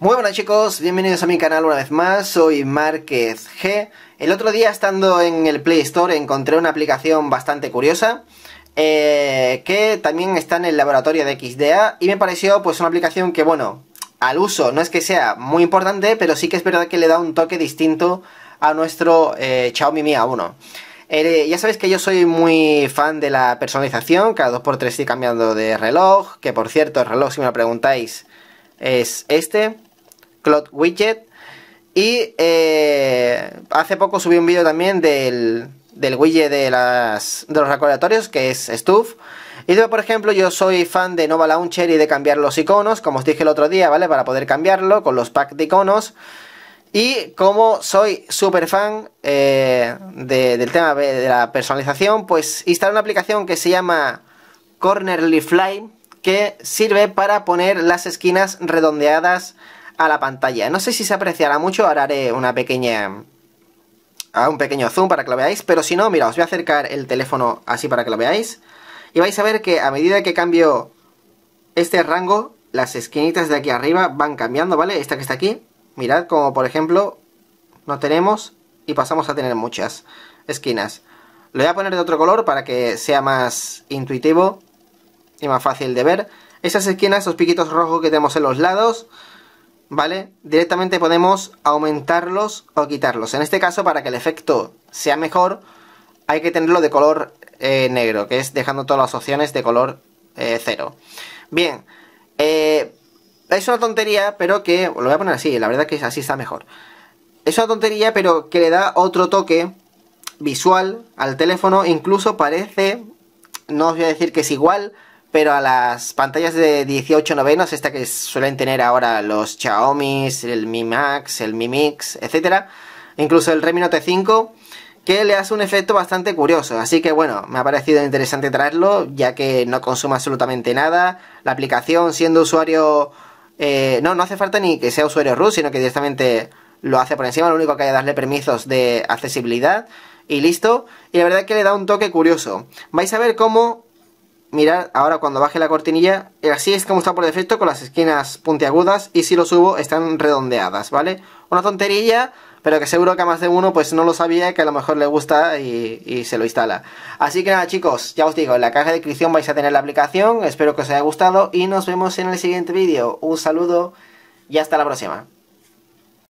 Muy buenas chicos, bienvenidos a mi canal una vez más, soy Márquez G. El otro día estando en el Play Store encontré una aplicación bastante curiosa eh, que también está en el laboratorio de XDA y me pareció pues una aplicación que bueno, al uso no es que sea muy importante, pero sí que es verdad que le da un toque distinto a nuestro eh, Xiaomi Mi A1. Eh, ya sabéis que yo soy muy fan de la personalización, cada 2x3 estoy cambiando de reloj, que por cierto el reloj si me lo preguntáis es este Cloud Widget. Y eh, hace poco subí un vídeo también del, widget de, los recordatorios, que es Stuff. Y yo, por ejemplo, yo soy fan de Nova Launcher y de cambiar los iconos, como os dije el otro día, ¿vale? Para poder cambiarlo con los packs de iconos. Y como soy súper fan eh, del tema de la personalización, pues instalé una aplicación que se llama Cornerly Fly, que sirve para poner las esquinas redondeadas a la pantalla. No sé si se apreciará mucho, ahora haré una pequeña... Ah, un pequeño zoom para que lo veáis, pero si no, mira, os voy a acercar el teléfono así para que lo veáis. Y vais a ver que a medida que cambio este rango, las esquinitas de aquí arriba van cambiando, ¿vale? Esta que está aquí, mirad como por ejemplo no tenemos y pasamos a tener muchas esquinas. Lo voy a poner de otro color para que sea más intuitivo y más fácil de ver. Esas esquinas, esos piquitos rojos que tenemos en los lados, ¿vale? Directamente podemos aumentarlos o quitarlos. En este caso, para que el efecto sea mejor, hay que tenerlo de color eh, negro, que es dejando todas las opciones de color eh, cero. Bien, eh, es una tontería, pero que... Lo voy a poner así, la verdad que así está mejor. Es una tontería, pero que le da otro toque visual al teléfono. Incluso parece, no os voy a decir que es igual, pero a las pantallas de 18 novenos, esta que suelen tener ahora los Xiaomi, el Mi Max, el Mi Mix, etcétera, incluso el Redmi Note 5, que le hace un efecto bastante curioso. Así que bueno, me ha parecido interesante traerlo, ya que no consume absolutamente nada. La aplicación, siendo usuario. Eh, no, no hace falta ni que sea usuario root, sino que directamente lo hace por encima. Lo único que hay que darle permisos de accesibilidad y listo. Y la verdad es que le da un toque curioso. Vais a ver cómo Mirad, ahora cuando baje la cortinilla, eh, así es como está por defecto con las esquinas puntiagudas y si lo subo están redondeadas, ¿vale? Una tontería pero que seguro que a más de uno pues no lo sabía, que a lo mejor le gusta y, y se lo instala. Así que nada chicos, ya os digo, en la caja de descripción vais a tener la aplicación, espero que os haya gustado y nos vemos en el siguiente vídeo. Un saludo y hasta la próxima.